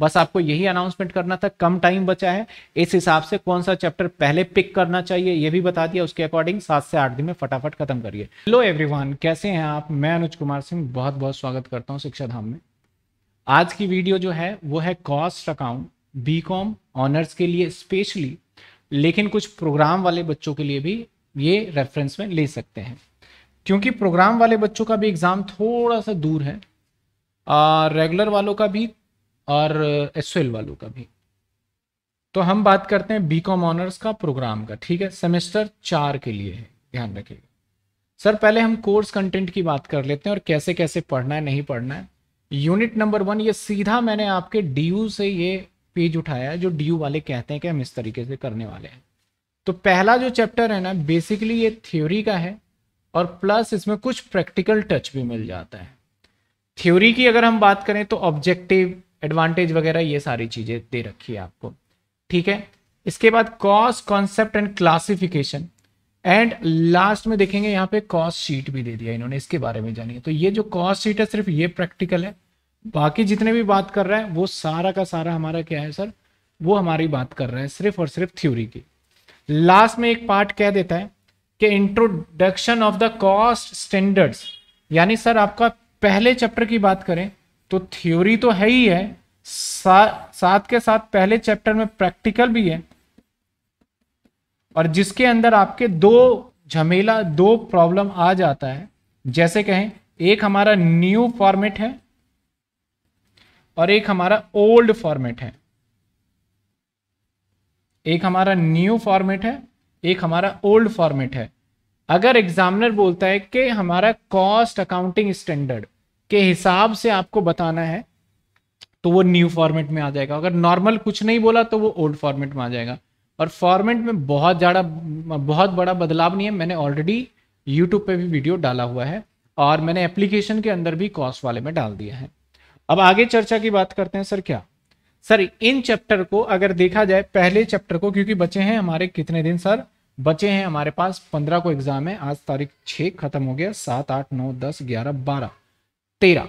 बस आपको यही अनाउंसमेंट करना था कम टाइम बचा है इस हिसाब से कौन सा चैप्टर पहले पिक करना चाहिए यह भी बता दिया उसके अकॉर्डिंग सात से आठ दिन में फटाफट खत्म करिए हेलो एवरीवन कैसे हैं आप मैं अनुज कुमार सिंह बहुत बहुत स्वागत करता हूं शिक्षा धाम में आज की वीडियो जो है वो है cost account B com honours के लिए स्पेशली लेकिन कुछ प्रोग्राम वाले बच्चों के लिए भी ये रेफरेंस में ले सकते हैं क्योंकि प्रोग्राम वाले बच्चों का भी एग्ज़ाम थोड़ा सा दूर है रेगुलर वालों का भी और एस वालों का भी तो हम बात करते हैं बी कॉम ऑनर्स का प्रोग्राम का ठीक है सेमेस्टर चार के लिए है ध्यान रखिएगा सर पहले हम कोर्स कंटेंट की बात कर लेते हैं और कैसे कैसे पढ़ना है नहीं पढ़ना है यूनिट नंबर वन ये सीधा मैंने आपके डी से ये पेज उठाया है जो डी वाले कहते हैं कि हम इस तरीके से करने वाले हैं तो पहला जो चैप्टर है ना बेसिकली ये थ्योरी का है और प्लस इसमें कुछ प्रैक्टिकल टच भी मिल जाता है थ्योरी की अगर हम बात करें तो ऑब्जेक्टिव एडवांटेज वगैरह ये सारी चीज़ें दे रखी है आपको ठीक है इसके बाद cost concept and classification and last में देखेंगे यहाँ पे कॉस्ट शीट भी दे दिया इन्होंने इसके बारे में जानिए तो ये जो कॉस्ट शीट है सिर्फ ये प्रैक्टिकल है बाकी जितने भी बात कर रहे हैं वो सारा का सारा हमारा क्या है सर वो हमारी बात कर रहे हैं सिर्फ और सिर्फ थ्योरी की लास्ट में एक पार्ट कह देता है कि introduction of the cost standards यानी सर आपका पहले चैप्टर की बात करें तो थ्योरी तो है ही है सा, साथ के साथ पहले चैप्टर में प्रैक्टिकल भी है और जिसके अंदर आपके दो झमेला दो प्रॉब्लम आ जाता है जैसे कहें एक हमारा न्यू फॉर्मेट है और एक हमारा ओल्ड फॉर्मेट है एक हमारा न्यू फॉर्मेट है एक हमारा ओल्ड फॉर्मेट है अगर एग्जामिनर बोलता है कि हमारा कॉस्ट अकाउंटिंग स्टैंडर्ड के हिसाब से आपको बताना है तो वो न्यू फॉर्मेट में आ जाएगा अगर नॉर्मल कुछ नहीं बोला तो वो ओल्ड फॉर्मेट में आ जाएगा और फॉर्मेट में बहुत ज़्यादा बहुत बड़ा बदलाव नहीं है मैंने ऑलरेडी यूट्यूब पे भी वीडियो डाला हुआ है और मैंने एप्लीकेशन के अंदर भी कॉस्ट वाले में डाल दिया है अब आगे चर्चा की बात करते हैं सर क्या सर इन चैप्टर को अगर देखा जाए पहले चैप्टर को क्योंकि बचे हैं हमारे कितने दिन सर बचे हैं हमारे पास पंद्रह को एग्जाम है आज तारीख छः खत्म हो गया सात आठ नौ दस ग्यारह बारह तेरह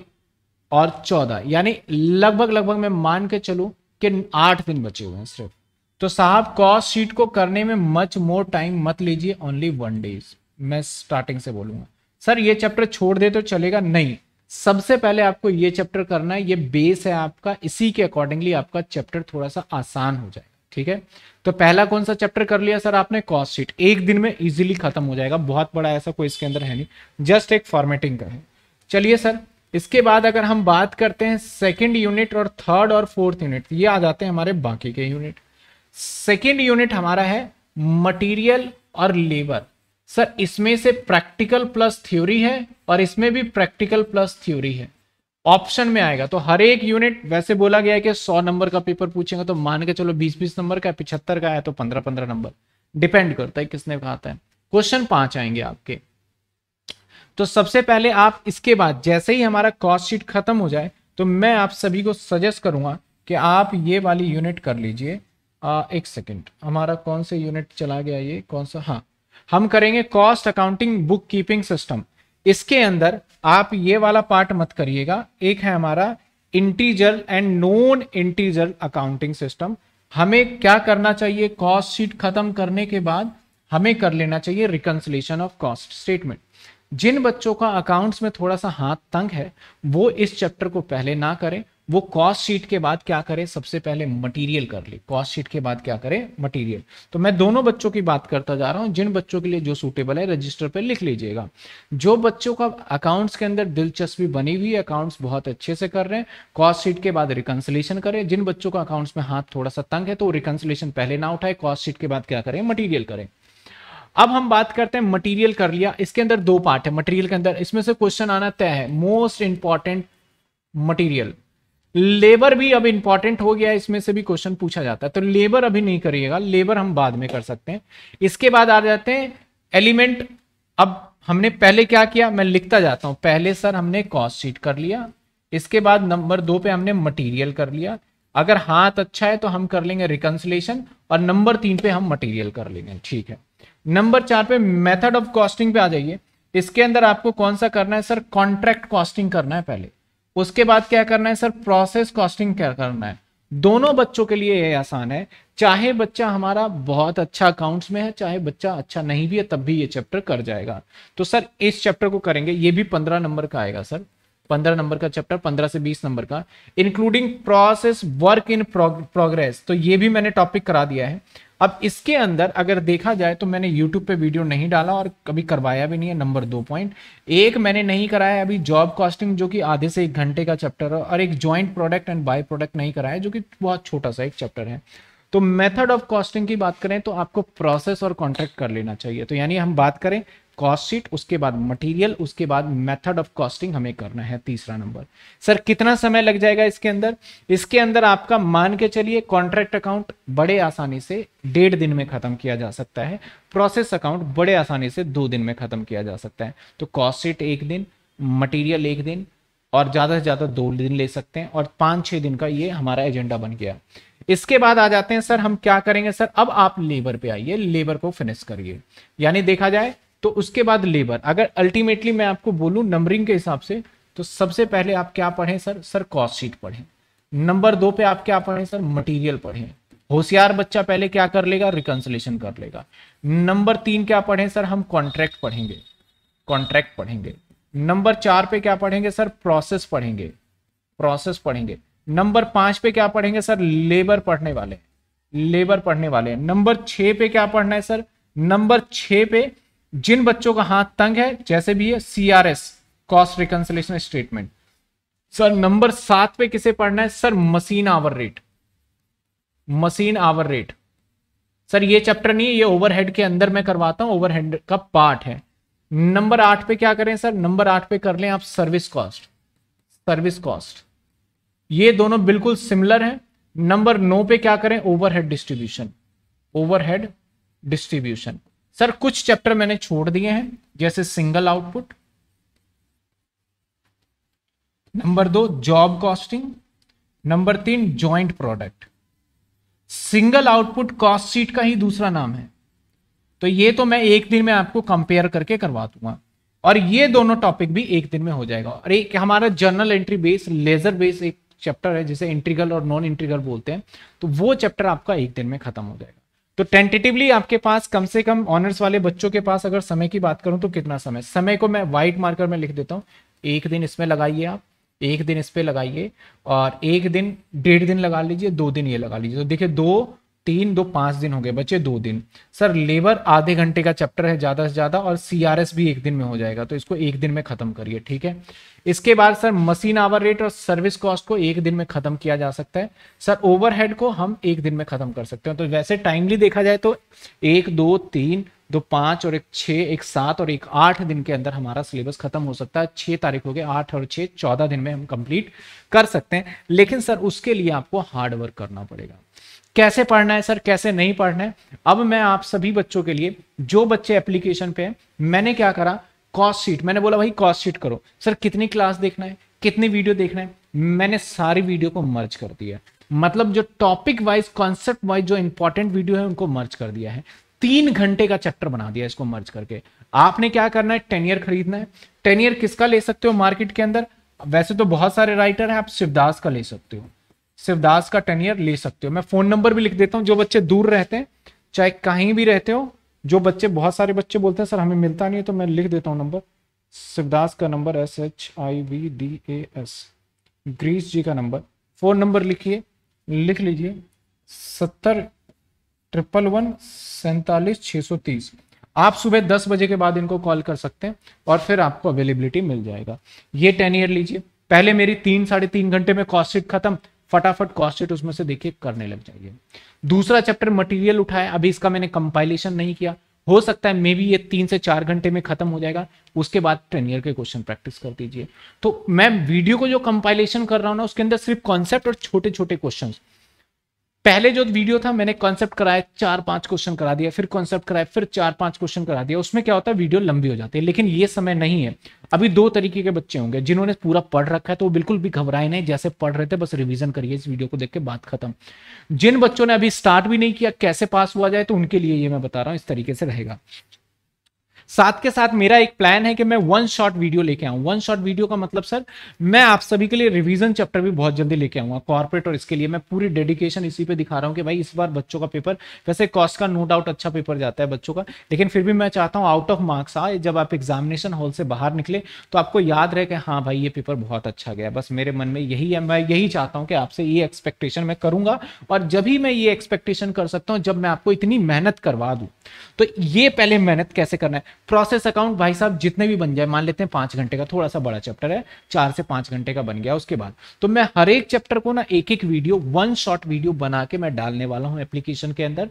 और चौदह यानी लगभग लगभग मैं मान के चलू कि आठ दिन बचे हुए हैं सिर्फ तो साहब कॉस्ट शीट को करने में मच मोर टाइम मत लीजिए ओनली वन डेज मैं स्टार्टिंग से बोलूंगा सर ये चैप्टर छोड़ दे तो चलेगा नहीं सबसे पहले आपको ये चैप्टर करना है ये बेस है आपका इसी के अकॉर्डिंगली आपका चैप्टर थोड़ा सा आसान हो जाएगा ठीक है तो पहला कौन सा चैप्टर कर लिया सर आपने कॉस्ट शीट एक दिन में इजीली खत्म हो जाएगा बहुत बड़ा ऐसा कोई इसके अंदर है नहीं जस्ट एक फॉर्मेटिंग का है चलिए सर इसके बाद अगर हम बात करते हैं सेकेंड यूनिट और थर्ड और फोर्थ यूनिट ये आ जाते हैं हमारे बाकी के यूनिट सेकेंड यूनिट हमारा है मटीरियल और लेबर सर इसमें से प्रैक्टिकल प्लस थ्योरी है और इसमें भी प्रैक्टिकल प्लस थ्योरी है ऑप्शन में आएगा तो हर एक यूनिट वैसे बोला गया है कि 100 नंबर का पेपर पूछेंगे तो मान के चलो 20-20 नंबर का पिछहत्तर का है तो 15-15 नंबर डिपेंड करता है किसने कहा था क्वेश्चन पांच आएंगे आपके तो सबसे पहले आप इसके बाद जैसे ही हमारा कॉस्ट शीट खत्म हो जाए तो मैं आप सभी को सजेस्ट करूंगा कि आप ये वाली यूनिट कर लीजिए एक सेकेंड हमारा कौन सा यूनिट चला गया ये कौन सा हाँ हम करेंगे cost accounting book keeping system इसके अंदर आप ये वाला पार्ट मत करिएगा एक है हमारा integer and non integer accounting system हमें क्या करना चाहिए कॉस्ट शीट खत्म करने के बाद हमें कर लेना चाहिए रिकनसलेशन ऑफ कॉस्ट स्टेटमेंट जिन बच्चों का अकाउंट्स में थोड़ा सा हाथ तंग है वो इस चैप्टर को पहले ना करें वो कॉस्ट शीट के बाद क्या करें सबसे पहले मटेरियल कर ले कॉस्ट शीट के बाद क्या करें मटेरियल तो मैं दोनों बच्चों की बात करता जा रहा हूं जिन बच्चों के लिए जो सूटेबल है रजिस्टर पर लिख लीजिएगा जो बच्चों का अकाउंट्स के अंदर दिलचस्पी बनी हुई है अकाउंट्स बहुत अच्छे से कर रहे हैं कॉस्ट शीट के बाद रिकन्सलेशन करें जिन बच्चों का अकाउंट्स में हाथ थोड़ा सा तंग है तो रिकन्सलेशन पहले ना उठाए कॉस्ट शीट के बाद क्या करें मटीरियल करें अब हम बात करते हैं मटेरियल कर लिया इसके अंदर दो पार्ट है मटेरियल के अंदर इसमें से क्वेश्चन आना तय है मोस्ट इंपॉर्टेंट मटेरियल लेबर भी अब इंपॉर्टेंट हो गया है इसमें से भी क्वेश्चन पूछा जाता है तो लेबर अभी नहीं करिएगा लेबर हम बाद में कर सकते हैं इसके बाद आ जाते हैं एलिमेंट अब हमने पहले क्या किया मैं लिखता जाता हूं पहले सर हमने कॉस्ट शीट कर लिया इसके बाद नंबर दो पे हमने मटेरियल कर लिया अगर हाथ अच्छा है तो हम कर लेंगे रिकन्सलेशन और नंबर तीन पे हम मटेरियल कर लेंगे ठीक है नंबर चार पे मेथड ऑफ कॉस्टिंग पे आ जाइए इसके अंदर आपको कौन सा करना है सर कॉन्ट्रैक्ट कॉस्टिंग करना है पहले उसके बाद क्या करना है सर प्रोसेस कॉस्टिंग क्या करना है दोनों बच्चों के लिए ये आसान है चाहे बच्चा हमारा बहुत अच्छा अकाउंट्स में है चाहे बच्चा अच्छा नहीं भी है तब भी ये चैप्टर कर जाएगा तो सर इस चैप्टर को करेंगे ये भी पंद्रह नंबर का आएगा सर पंद्रह नंबर का चैप्टर पंद्रह से बीस नंबर का including process work in progress तो ये भी मैंने टॉपिक करा दिया है अब इसके अंदर अगर देखा जाए तो मैंने यूट्यूब पे वीडियो नहीं डाला और कभी करवाया भी नहीं है नंबर दो पॉइंट एक मैंने नहीं कराया अभी जॉब कॉस्टिंग जो कि आधे से एक घंटे का चैप्टर है और एक joint product and by product नहीं कराया जो कि बहुत छोटा सा एक चैप्टर है तो मेथड ऑफ कॉस्टिंग की बात करें तो आपको प्रोसेस और कॉन्ट्रैक्ट कर लेना चाहिए तो यानी हम बात करें कॉस्ट शीट उसके बाद मटेरियल उसके बाद मेथड ऑफ कॉस्टिंग हमें करना है तीसरा नंबर सर कितना समय लग जाएगा इसके अंदर इसके अंदर आपका मान के चलिए कॉन्ट्रैक्ट अकाउंट बड़े आसानी से डेढ़ दिन में खत्म किया जा सकता है प्रोसेस अकाउंट बड़े आसानी से दो दिन में खत्म किया जा सकता है तो कॉस्ट शीट एक दिन मटीरियल एक दिन और ज़्यादा से ज़्यादा दो दिन ले सकते हैं और पांच छह दिन का ये हमारा एजेंडा बन गया इसके बाद आ जाते हैं सर हम क्या करेंगे सर अब आप लेबर पे आइए लेबर को फिनिश करिए यानी देखा जाए तो उसके बाद लेबर अगर अल्टीमेटली मैं आपको बोलूं नंबरिंग के हिसाब से तो सबसे पहले आप क्या पढ़ें सर सर कॉस्ट शीट पढ़ें नंबर दो पे आप क्या पढ़ें सर मटेरियल पढ़ें होशियार बच्चा पहले क्या कर लेगा रिकन्सलेशन कर लेगा नंबर तीन क्या पढ़ें सर हम कॉन्ट्रैक्ट पढ़ेंगे कॉन्ट्रैक्ट पढ़ेंगे नंबर चार पे क्या पढ़ेंगे सर प्रोसेस पढ़ेंगे प्रोसेस पढ़ेंगे नंबर पांच पे क्या पढ़ेंगे सर लेबर पढ़ने वाले लेबर पढ़ने वाले नंबर छः पे क्या पढ़ना है सर नंबर छः पे जिन बच्चों का हाथ तंग है जैसे भी है C R S cost reconciliation statement sir number सात पे किसे पढ़ना है sir machine hour rate machine hour rate sir ये चैप्टर नहीं है ये ओवरहेड के अंदर मैं करवाता हूं ओवरहेड का पार्ट है नंबर आठ पे क्या करें सर नंबर आठ पे कर लें आप सर्विस कॉस्ट सर्विस कॉस्ट ये दोनों बिल्कुल सिमिलर हैं नंबर नौ पे क्या करें overhead distribution overhead distribution sir कुछ चैप्टर मैंने छोड़ दिए हैं जैसे सिंगल आउटपुट नंबर दो जॉब कॉस्टिंग नंबर तीन joint product single output cost sheet का ही दूसरा नाम है तो ये तो मैं एक दिन में आपको कंपेयर करके करवा दूंगा और ये दोनों टॉपिक भी एक दिन में हो जाएगा और एक हमारा journal entry base ledger base एक चैप्टर है जिसे इंट्रीगल और नॉन इंट्रीगल बोलते हैं तो वो चैप्टर आपका एक दिन में खत्म हो जाएगा तो टेंटेटिवली आपके पास कम से कम ऑनर्स वाले बच्चों के पास अगर समय की बात करूं तो कितना समय समय को मैं व्हाइट मार्कर में लिख देता हूं एक दिन इसमें लगाइए आप एक दिन इस पर लगाइए और एक दिन डेढ़ दिन लगा लीजिए दो दिन ये लगा लीजिए तो देखिए दो तीन दो पांच दिन हो गए बचे दो दिन सर लेबर आधे घंटे का चैप्टर है ज़्यादा से ज़्यादा और सीआरएस भी एक दिन में हो जाएगा तो इसको एक दिन में ख़त्म करिए ठीक है इसके बाद सर मशीन आवर रेट और सर्विस कॉस्ट को एक दिन में ख़त्म किया जा सकता है सर ओवरहेड को हम एक दिन में ख़त्म कर सकते हैं तो वैसे टाइमली देखा जाए तो एक दो तीन दो पांच और एक छः एक सात और एक आठ दिन के अंदर हमारा सिलेबस खत्म हो सकता है छह तारीख हो गए आठ और छह चौदह दिन में हम कंप्लीट कर सकते हैं लेकिन सर उसके लिए आपको हार्डवर्क करना पड़ेगा कैसे पढ़ना है सर कैसे नहीं पढ़ना है अब मैं आप सभी बच्चों के लिए जो बच्चे एप्लीकेशन पे हैं मैंने क्या करा कॉस्ट शीट मैंने बोला भाई कॉस्ट शीट करो सर कितनी क्लास देखना है कितनी वीडियो देखना है मैंने सारी वीडियो को मर्ज कर दिया मतलब जो टॉपिक वाइज कॉन्सेप्ट वाइज जो इंपॉर्टेंट वीडियो है उनको मर्ज कर दिया है तीन घंटे का चैप्टर बना दिया इसको मर्ज करके आपने क्या करना है टेन ईयर खरीदना है टेन ईयर किसका ले सकते हो मार्केट के अंदर वैसे तो बहुत सारे राइटर हैं आप शिवदास का ले सकते हो शिवदास का टेन ईयर ले सकते हो मैं फोन नंबर भी लिख देता हूँ जो बच्चे दूर रहते हैं चाहे कहीं भी रहते हो जो बच्चे बहुत सारे बच्चे बोलते हैं सर हमें मिलता नहीं है तो मैं लिख देता हूँ नंबर शिवदास का number S H I V D A S ग्रीस जी का नंबर फोन नंबर लिखिए लिख लीजिए सत्तर ट्रिपल वन सैतालीस छः सौ तीस आप सुबह दस बजे के बाद इनको कॉल कर सकते हैं और फिर आपको अवेलेबिलिटी मिल जाएगा ये टेन ईयर लीजिए पहले मेरी तीन साढ़े तीन घंटे में कॉस्ट शीट खत्म फटाफट कॉस्टेट उसमें से देखिए करने लग जाइए दूसरा चैप्टर मटेरियल उठाया अभी इसका मैंने कंपाइलेशन नहीं किया हो सकता है मे बी ये तीन से चार घंटे में खत्म हो जाएगा उसके बाद टेन ईयर के क्वेश्चन प्रैक्टिस कर दीजिए तो मैं वीडियो को जो कंपाइलेशन कर रहा हूँ ना उसके अंदर सिर्फ कॉन्सेप्ट और छोटे छोटे क्वेश्चन पहले जो वीडियो था मैंने कॉन्सेप्ट कराया चार पांच क्वेश्चन करा दिया फिर कॉन्सेप्ट कराया फिर चार पांच क्वेश्चन करा दिया उसमें क्या होता है वीडियो लंबी हो जाती है लेकिन ये समय नहीं है अभी दो तरीके के बच्चे होंगे जिन्होंने पूरा पढ़ रखा है तो वो बिल्कुल भी घबराए नहीं जैसे पढ़ रहे थे बस रिविजन करिए इस वीडियो को देख के बात खत्म जिन बच्चों ने अभी स्टार्ट भी नहीं किया कैसे पास हुआ जाए तो उनके लिए ये मैं बता रहा हूँ इस तरीके से रहेगा साथ के साथ मेरा एक प्लान है कि मैं वन शॉट वीडियो लेके आऊँ वन शॉट वीडियो का मतलब सर मैं आप सभी के लिए रिविजन चैप्टर भी बहुत जल्दी लेके आऊँगा कॉर्पोरेट और इसके लिए मैं पूरी डेडिकेशन इसी पे दिखा रहा हूँ कि भाई इस बार बच्चों का पेपर वैसे कॉस्ट का नो डाउट अच्छा पेपर जाता है बच्चों का लेकिन फिर भी मैं चाहता हूँ आउट ऑफ मार्क्स आए जब आप एग्जामिनेशन हॉल से बाहर निकले तो आपको याद रहे कि हाँ भाई ये पेपर बहुत अच्छा गया बस मेरे मन में यही है मैं यही चाहता हूँ कि आपसे ये एक्सपेक्टेशन मैं करूँगा और जब ही मैं ये एक्सपेक्टेशन कर सकता हूँ जब मैं आपको इतनी मेहनत करवा दूँ तो ये पहले मेहनत कैसे करना है प्रोसेस अकाउंट भाई साहब जितने भी बन जाए मान लेते हैं पांच घंटे का थोड़ा सा बड़ा चैप्टर है चार से पांच घंटे का बन गया उसके बाद तो मैं हर एक चैप्टर को ना एक एक वीडियो वन शॉर्ट वीडियो बना के मैं डालने वाला हूं एप्लीकेशन के अंदर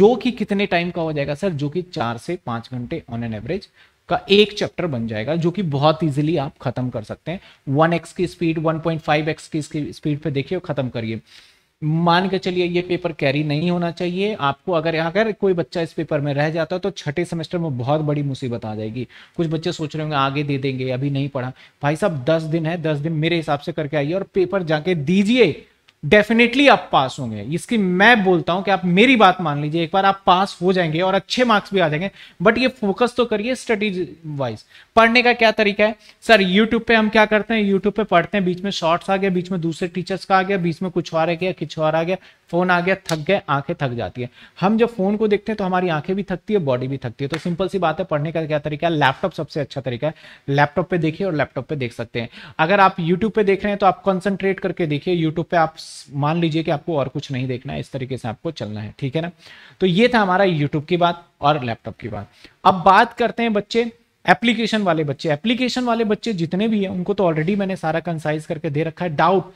जो कि कितने टाइम का हो जाएगा सर जो कि चार से पांच घंटे ऑन एन एवरेज का एक चैप्टर बन जाएगा जो कि बहुत इजीली आप खत्म कर सकते हैं 1x की स्पीड 1.5x की स्पीड पे देखिए खत्म करिए मान के चलिए ये पेपर कैरी नहीं होना चाहिए आपको अगर अगर कोई बच्चा इस पेपर में रह जाता है तो छठे सेमेस्टर में बहुत बड़ी मुसीबत आ जाएगी कुछ बच्चे सोच रहे होंगे आगे दे देंगे अभी नहीं पढ़ा भाई साहब दस दिन है दस दिन मेरे हिसाब से करके आइए और पेपर जाके दीजिए डेफिनेटली आप पास होंगे इसकी मैं बोलता हूं कि आप मेरी बात मान लीजिए एक बार आप पास हो जाएंगे और अच्छे मार्क्स भी आ जाएंगे बट ये फोकस तो करिए स्टडीज वाइज पढ़ने का क्या तरीका है सर यूट्यूब पे हम क्या करते हैं यूट्यूब पे पढ़ते हैं बीच में शॉर्ट्स आ गया बीच में दूसरे टीचर्स का आ गया बीच में कुछ और आ गया कुछ और आ गया फोन आ गया थक गए आंखें थक जाती है हम जब फोन को देखते हैं तो हमारी आंखें भी थकती है बॉडी भी थकती है तो सिंपल सी बात है पढ़ने का क्या तरीका है लैपटॉप सबसे अच्छा तरीका है लैपटॉप पे देखिए और लैपटॉप पे देख सकते हैं अगर आप यूट्यूब पे देख रहे हैं तो आप कॉन्सेंट्रेट करके देखिए यूट्यूब पे आप मान लीजिए कि आपको और कुछ नहीं देखना है इस तरीके से आपको चलना है ठीक है ना तो ये था हमारा यूट्यूब की बात और लैपटॉप की बात अब बात करते हैं बच्चे एप्लीकेशन वाले बच्चे एप्लीकेशन वाले बच्चे जितने भी हैं उनको तो ऑलरेडी मैंने सारा कंसाइज करके दे रखा है डाउट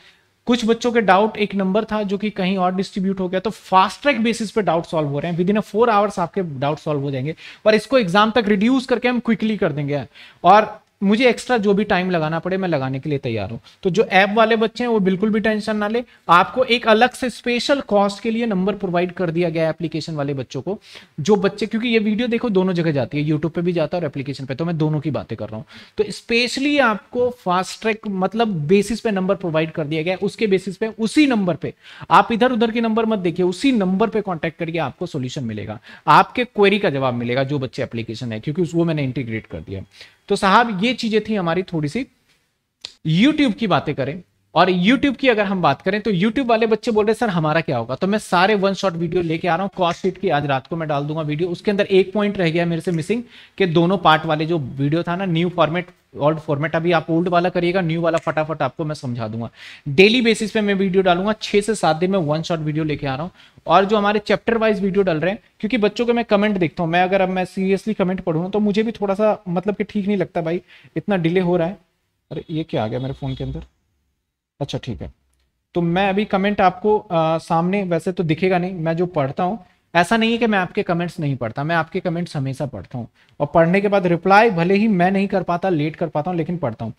कुछ बच्चों के डाउट एक नंबर था जो कि कहीं और डिस्ट्रीब्यूट हो गया तो फास्ट ट्रैक बेसिस पे डाउट सॉल्व हो रहे हैं within a four hours आपके डाउट सॉल्व हो जाएंगे और इसको एग्जाम तक रिड्यूस करके हम क्विकली कर देंगे और मुझे एक्स्ट्रा जो भी टाइम लगाना पड़े मैं लगाने के लिए तैयार हूँ तो जो ऐप वाले बच्चे हैं वो बिल्कुल भी टेंशन ना ले आपको एक अलग से स्पेशल कॉस्ट के लिए नंबर प्रोवाइड कर दिया गया है एप्लीकेशन वाले बच्चों को जो बच्चे क्योंकि ये वीडियो देखो दोनों जगह जाती है यूट्यूब पे भी जाता है और एप्लीकेशन पे तो मैं दोनों की बातें कर रहा हूँ तो स्पेशली आपको फास्ट ट्रैक मतलब बेसिस पे नंबर प्रोवाइड कर दिया गया है उसके बेसिस पे उसी नंबर पे आप इधर उधर के नंबर मत देखिए उसी नंबर पे कॉन्टेक्ट करके आपको सोल्यूशन मिलेगा आपके क्वेरी का जवाब मिलेगा जो बच्चे एप्लीकेशन है क्योंकि उसको मैंने इंटीग्रेट कर दिया तो साहब ये चीजें थी हमारी थोड़ी सी यूट्यूब की बातें करें और YouTube की अगर हम बात करें तो YouTube वाले बच्चे बोल रहे सर हमारा क्या होगा तो मैं सारे वन शॉट वीडियो लेके आ रहा हूँ कॉस्ट शीट की आज रात को मैं डाल दूंगा वीडियो उसके अंदर एक पॉइंट रह गया मेरे से मिसिंग कि दोनों पार्ट वाले जो वीडियो था ना न्यू फॉर्मेट ओल्ड फॉर्मेट अभी आप ओल्ड वाला करिएगा न्यू वाला फटाफट आपको मैं समझा दूंगा डेली बेसिस पे मैं वीडियो डालूंगा छह से सात दिन में वन शॉट वीडियो लेके आ रहा हूँ और जो हमारे चैप्टर वाइज वीडियो डाल रहे हैं क्योंकि बच्चों के मैं कमेंट देखता हूँ मैं अगर अब मैं सीरियसली कमेंट पढ़ूँ तो मुझे भी थोड़ा सा मतलब कि ठीक नहीं लगता भाई इतना डिले हो रहा है अरे ये क्या आ गया मेरे फ़ोन के अंदर अच्छा ठीक है तो मैं अभी कमेंट आपको आ, सामने वैसे तो दिखेगा नहीं मैं जो पढ़ता हूँ ऐसा नहीं है कि मैं आपके कमेंट्स नहीं पढ़ता मैं आपके कमेंट्स हमेशा पढ़ता हूँ और पढ़ने के बाद रिप्लाई भले ही मैं नहीं कर पाता लेट कर पाता हूँ लेकिन पढ़ता हूँ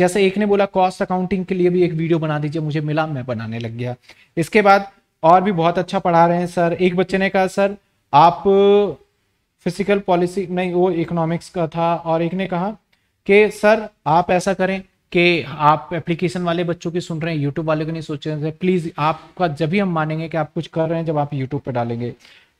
जैसे एक ने बोला कॉस्ट अकाउंटिंग के लिए भी एक वीडियो बना दीजिए मुझे मिला मैं बनाने लग गया इसके बाद और भी बहुत अच्छा पढ़ा रहे हैं सर एक बच्चे ने कहा सर आप फिजिकल पॉलिसी नहीं वो इकोनॉमिक्स का था और एक ने कहा कि सर आप ऐसा करें कि आप एप्लीकेशन वाले बच्चों की सुन रहे हैं यूट्यूब वाले को नहीं सोच रहे प्लीज़ आपका जब भी हम मानेंगे कि आप कुछ कर रहे हैं जब आप यूट्यूब पर डालेंगे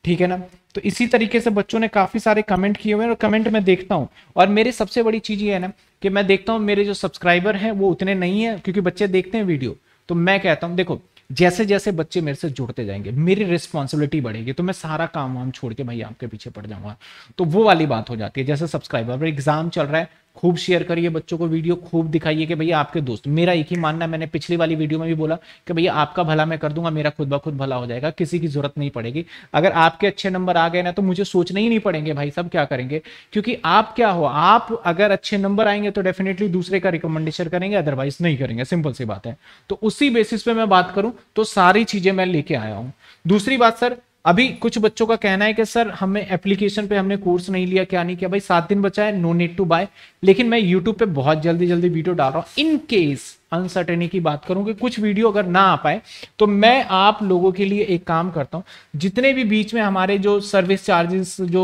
ठीक है ना तो इसी तरीके से बच्चों ने काफ़ी सारे कमेंट किए हुए हैं और कमेंट मैं देखता हूँ और मेरी सबसे बड़ी चीज़ ये है ना कि मैं देखता हूँ मेरे जो सब्सक्राइबर हैं वो उतने नहीं है क्योंकि बच्चे देखते हैं वीडियो तो मैं कहता हूँ देखो जैसे जैसे बच्चे मेरे से जुड़ते जाएंगे मेरी रिस्पॉन्सिबिलिटी बढ़ेगी तो मैं सारा काम वाम छोड़ के भाई आपके पीछे पड़ जाऊंगा तो वो वाली बात हो जाती है जैसे सब्सक्राइबर एग्जाम चल रहा है खूब शेयर करिए बच्चों को वीडियो खूब दिखाइए कि भैया आपके दोस्त मेरा एक ही मानना है मैंने पिछली वाली वीडियो में भी बोला कि भैया आपका भला मैं कर दूंगा मेरा खुद ब खुद भला हो जाएगा किसी की जरूरत नहीं पड़ेगी अगर आपके अच्छे नंबर आ गए ना तो मुझे सोचना ही नहीं पड़ेंगे भाई सब क्या करेंगे क्योंकि आप क्या हो आप अगर अच्छे नंबर आएंगे तो डेफिनेटली दूसरे का रिकमेंडेशन करेंगे अदरवाइज नहीं करेंगे सिंपल सी बात है तो उसी बेसिस पे मैं बात करूं तो सारी चीजें मैं लेके आया हूं दूसरी बात सर अभी कुछ बच्चों का कहना है कि सर हमें एप्लीकेशन पे हमने कोर्स नहीं लिया क्या नहीं किया भाई सात दिन बचा है नो नीड टू बाय लेकिन मैं यूट्यूब पे बहुत जल्दी जल्दी वीडियो डाल रहा हूँ इन केस अनसर्टेनी की बात करूँ कि कुछ वीडियो अगर ना आ पाए तो मैं आप लोगों के लिए एक काम करता हूँ जितने भी बीच में हमारे जो सर्विस चार्जेस जो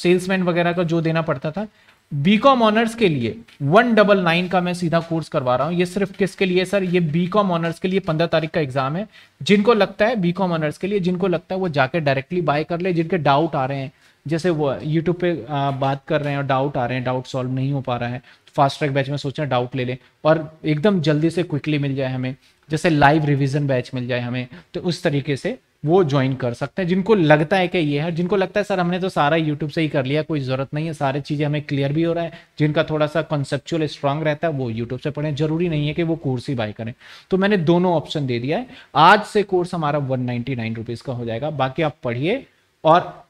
सेल्समैन वगैरह का जो देना पड़ता था बीकॉम ऑनर्स के लिए वन डबल नाइन का मैं सीधा कोर्स करवा रहा हूँ ये सिर्फ किसके लिए सर ये बीकॉम ऑनर्स के लिए पंद्रह तारीख का एग्जाम है जिनको लगता है बीकॉम ऑनर्स के लिए जिनको लगता है वो जाके डायरेक्टली बाय कर ले जिनके डाउट आ रहे हैं जैसे वो यूट्यूब पे आ, बात कर रहे हैं और डाउट आ रहे हैं डाउट सॉल्व नहीं हो पा रहा है फास्ट ट्रैक बैच में सोच रहे डाउट ले लें और एकदम जल्दी से क्विकली मिल जाए हमें जैसे लाइव रिविजन बैच मिल जाए हमें तो उस तरीके से वो ज्वाइन कर सकते हैं जिनको लगता है कि ये है जिनको लगता है सर हमने तो सारा यूट्यूब से ही कर लिया कोई ज़रूरत नहीं है सारी चीज़ें हमें क्लियर भी हो रहा है जिनका थोड़ा सा कॉन्सेप्चुअल स्ट्रांग रहता है वो यूट्यूब से पढ़ें ज़रूरी नहीं है कि वो कोर्स ही बाय करें तो मैंने दोनों ऑप्शन दे दिया है आज से कोर्स हमारा वन नाइन्टी का हो जाएगा बाकी आप पढ़िए और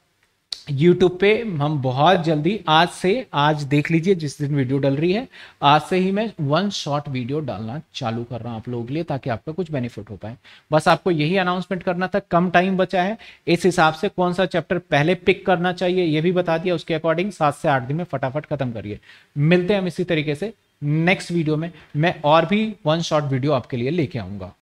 यूट्यूब पे हम बहुत जल्दी आज से आज देख लीजिए जिस दिन वीडियो डल रही है आज से ही मैं वन शॉट वीडियो डालना चालू कर रहा हूँ आप लोगों के लिए ताकि आपका कुछ बेनिफिट हो पाए बस आपको यही अनाउंसमेंट करना था कम टाइम बचा है इस हिसाब से कौन सा चैप्टर पहले पिक करना चाहिए ये भी बता दिया उसके अकॉर्डिंग सात से आठ दिन में फटाफट खत्म करिए मिलते हैं हम इसी तरीके से नेक्स्ट वीडियो में मैं और भी वन शॉर्ट वीडियो आपके लिए लेके आऊँगा